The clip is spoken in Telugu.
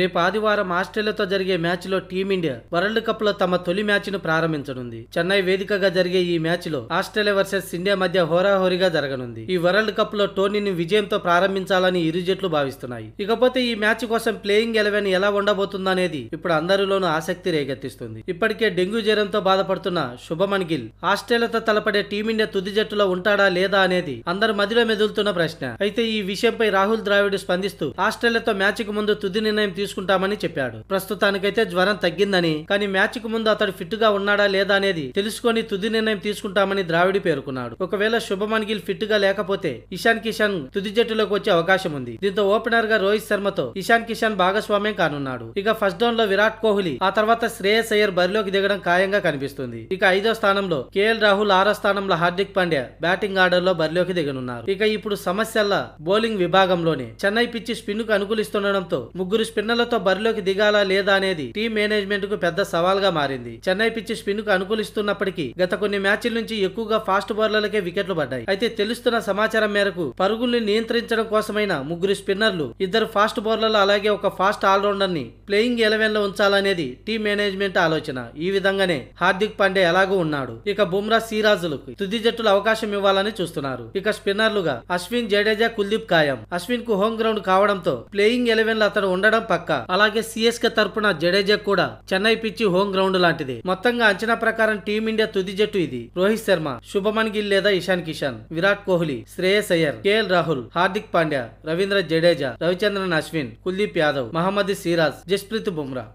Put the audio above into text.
రేపు ఆదివారం ఆస్ట్రేలియాతో జరిగే మ్యాచ్ లో టీమిండియా వరల్డ్ కప్ లో తమ తొలి మ్యాచ్ ను ప్రారంభించనుంది చెన్నై వేదికగా జరిగే ఈ మ్యాచ్ లో ఆస్ట్రేలియా వర్సెస్ ఇండియా మధ్య హోరాహోరీగా జరగనుంది ఈ వరల్డ్ కప్ లో టోర్నీని విజయంతో ప్రారంభించాలని ఇరు జట్లు భావిస్తున్నాయి ఇకపోతే ఈ మ్యాచ్ కోసం ప్లేయింగ్ ఎలెవెన్ ఎలా ఉండబోతుందనేది ఇప్పుడు అందరిలోనూ ఆసక్తి రేకెత్తిస్తుంది ఇప్పటికే డెంగ్యూ జ్వరంతో బాధపడుతున్న శుభమన్ గిల్ ఆస్ట్రేలియాతో తలపడే టీమిండియా తుది జట్టులో ఉంటాడా లేదా అనేది అందరి మదిలో మెదులుతున్న ప్రశ్న అయితే ఈ విషయంపై రాహుల్ ద్రావిడ్ స్పందిస్తూ ఆస్ట్రేలియాతో కు ముందు తుది నిర్ణయం తీసుకుంటామని చెప్పాడు ప్రస్తుతానికైతే జ్వరం తగ్గిందని కానీ మ్యాచ్ కు ముందు అతడు ఫిట్ గా ఉన్నాడా లేదా అనేది తెలుసుకొని తుది నిర్ణయం తీసుకుంటామని ద్రావిడి పేర్కొన్నాడు ఒకవేళ శుభమన్ గిల్ ఫిట్ గా లేకపోతే ఇషాన్ కిషన్ తుది జట్టులోకి వచ్చే అవకాశం ఉంది దీంతో ఓపెనర్ గా రోహిత్ శర్మతో ఇషాన్ కిషన్ భాగస్వామ్యం కానున్నాడు ఇక ఫస్ట్ డౌన్ లో విరాట్ కోహ్లీ ఆ తర్వాత శ్రేయస్ అయ్యర్ బరిలోకి దిగడం ఖాయంగా కనిపిస్తుంది ఇక ఐదో స్థానంలో కేఎల్ రాహుల్ ఆరో స్థానంలో హార్దిక్ పాండ్యా బ్యాటింగ్ ఆర్డర్ లో బరిలోకి దిగనున్నారు ఇక ఇప్పుడు సమస్యల బౌలింగ్ విభాగంలోనే చెన్నై పిచ్చి స్పిన్ కు అనుకూలిస్తుండటంతో ముగ్గురు స్పిన్నర్ వికెట్లతో బరిలోకి దిగాలా లేదా అనేది టీం మేనేజ్మెంట్ కు పెద్ద సవాల్గా మారింది చెన్నై పిచ్చి స్పిన్ కు అనుకూలిస్తున్నప్పటికీ గత కొన్ని మ్యాచ్ల నుంచి ఎక్కువగా ఫాస్ట్ బౌలర్లకే వికెట్లు పడ్డాయి అయితే తెలుస్తున్న సమాచారం మేరకు పరుగుల్ని నియంత్రించడం కోసమైన ముగ్గురు స్పిన్నర్లు ఇద్దరు ఫాస్ట్ బౌలర్లు అలాగే ఒక ఫాస్ట్ ఆల్రౌండర్ ని ప్లేయింగ్ ఎలెవెన్ లో ఉంచాలనేది టీం మేనేజ్మెంట్ ఆలోచన ఈ విధంగానే హార్దిక్ పాండే ఎలాగూ ఉన్నాడు ఇక బుమ్రా సిరాజులకు తుది జట్టులు అవకాశం ఇవ్వాలని చూస్తున్నారు ఇక స్పిన్నర్లుగా అశ్విన్ జడేజా కుల్దీప్ ఖాయం అశ్విన్ కు హోమ్ గ్రౌండ్ కావడంతో ప్లేయింగ్ ఎలెవెన్ లో అతను ఉండడం పక్క పక్క అలాగే సిఎస్కే తరపున జడేజా కూడా చెన్నై పిచ్చి హోమ్ గ్రౌండ్ లాంటిది మొత్తంగా అంచనా ప్రకారం టీమిండియా తుది జట్టు ఇది రోహిత్ శర్మ శుభమన్ గిల్ లేదా ఇషాన్ కిషన్ విరాట్ కోహ్లీ శ్రేయస్ అయ్యర్ కేఎల్ రాహుల్ హార్దిక్ పాండ్యా రవీంద్ర జడేజా రవిచంద్రన్ అశ్విన్ కుల్దీప్ యాదవ్ మహమ్మద్ సిరాజ్ జస్ప్రీత్ బుమ్రా